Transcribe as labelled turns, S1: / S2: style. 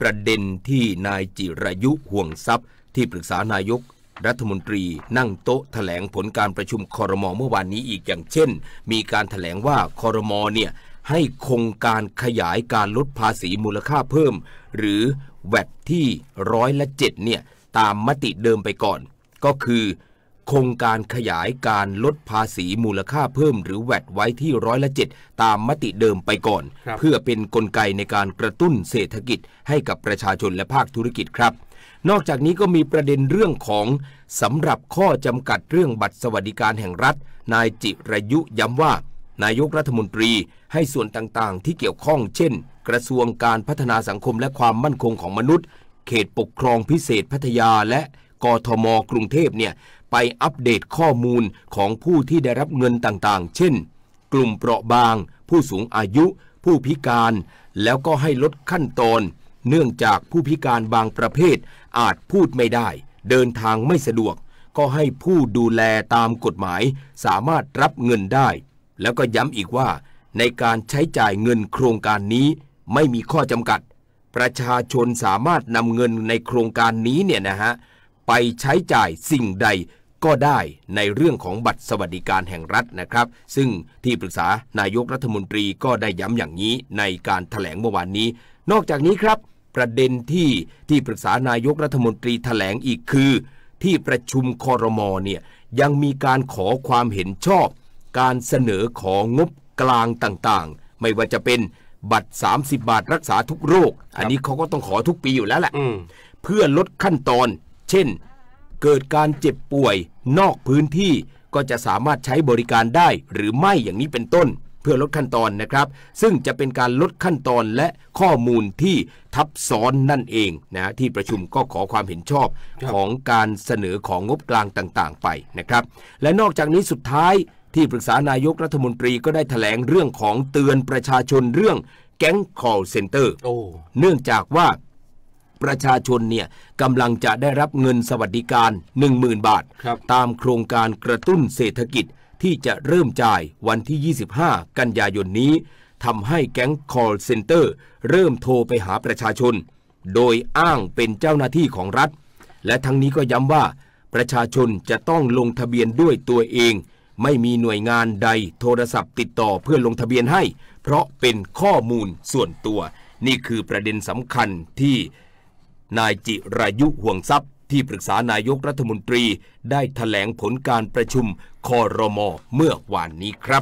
S1: ประเด็นที่นายจิรายุห่วงทรัพย์ ที่ปรึกษานายกรัฐมนตรีนั่งโต๊ะถแถลงผลการประชุมคอรมอเมื่อวานนี้อีกอย่างเช่น มีการถแถลงว่าคอรมอเนี่ยให้คงการขยายการลดภาษีมูลค่าเพิ่ม หรือแวดที่ร้อยละเจ็ดเนี่ยตามมติเดิมไปก่อน ก็คือคงการขยายการลดภาษีมูลค่าเพิ่มหรือแวดไว้ที่ร้อยละเจ็ดตามมติเดิมไปก่อน เพื่อเป็นนกลไกในการกระตุ้นเศรษฐกิจ ให้กับประชาชนและภาคธุรกิจครับ นอกจากนี้ก็มีประเด็นเรื่องของ สำหรับข้อจำกัดเรื่องบัตรสวัสดิการแห่งรัฐ นายจิรยุย้ำว่า นายกรัฐมนตรีให้ส่วนต่างๆที่เกี่ยวข้อง เช่น กระทรวงการพัฒนาสังคมและความมั่นคงของมนุษย์ เขตปกครองพิเศษพัทยาและกทมกรุงเทพเนี่ยไปอัปเดตข้อมูลของผู้ที่ได้รับเงินต่างๆ เช่น กลุ่มเปราะบาง ผู้สูงอายุ ผู้พิการ แล้วก็ให้ลดขั้นตอน เนื่องจากผู้พิการบางประเภท อาจพูดไม่ได้ เดินทางไม่สะดวก ก็ให้ผู้ดูแลตามกฎหมาย สามารถรับเงินได้ แล้วก็ย้ำอีกว่าในการใช้จ่ายเงินโครงการนี้ ไม่มีข้อจำกัด ประชาชนสามารถนำเงินในโครงการนี้เนี่ยนะฮะไปใช้จ่ายสิ่งใดก็ได้ในเรื่องของบัตรสวัสดิการแห่งรัฐนะครับ ซึ่งที่ปรึกษานายกรัฐมนตรีก็ได้ย้ำอย่างนี้ในการถแถลงเมื่อวานนี้ นอกจากนี้ครับ ประเด็นที่ที่ปรึกษานายกรัฐมนตรีถแถลงอีกคือ ที่ประชุมคอรมอเนี่ยยังมีการขอความเห็นชอบ การเสนอของงบกลางต่างๆ ไม่ว่าจะเป็นบัตร 30 บาทรักษาทุกโรค อันนี้เขาก็ต้องขอทุกปีอยู่แล้วแหละเพื่อลดขั้นตอนเช่น เกิดการเจ็บป่วยนอกพื้นที่ก็จะสามารถใช้บริการได้หรือไม่อย่างนี้เป็นต้น เพื่อลดขั้นตอนนะครับ ซึ่งจะเป็นการลดขั้นตอนและข้อมูลที่ทับซ้อนนั่นเองนะที่ประชุมก็ขอความเห็นชอบของการเสนอของงบกลางต่างๆ ไปนะครับและนอกจากนี้สุดท้ายที่ปรึกษานายกรัฐมนตรีก็ได้ถแถลงเรื่องของเตือนประชาชนเรื่องแก๊ง call center เนื่องจากว่าประชาชนเนี่ยกำลังจะได้รับเงินสวัสดิการ10,000บาท ตามโครงการกระตุ้นเศรษฐกิจที่จะเริ่มจ่ายวันที่ 25 กันยายนนี้ทำให้แก๊ง call center เริ่มโทรไปหาประชาชน โดยอ้างเป็นเจ้าหน้าที่ของรัฐ และทั้งนี้ก็ย้ำว่า ประชาชนจะต้องลงทะเบียนด้วยตัวเอง ไม่มีหน่วยงานใดโทรศัพท์ติดต่อเพื่อลงทะเบียนให้ เพราะเป็นข้อมูลส่วนตัว นี่คือประเด็นสำคัญที่นายจิรายุห่วงทรัพย์ ที่ปรึกษานายกรัฐมนตรี ได้ถแถลงผลการประชุมคอรมอเมื่อวานนี้ครับ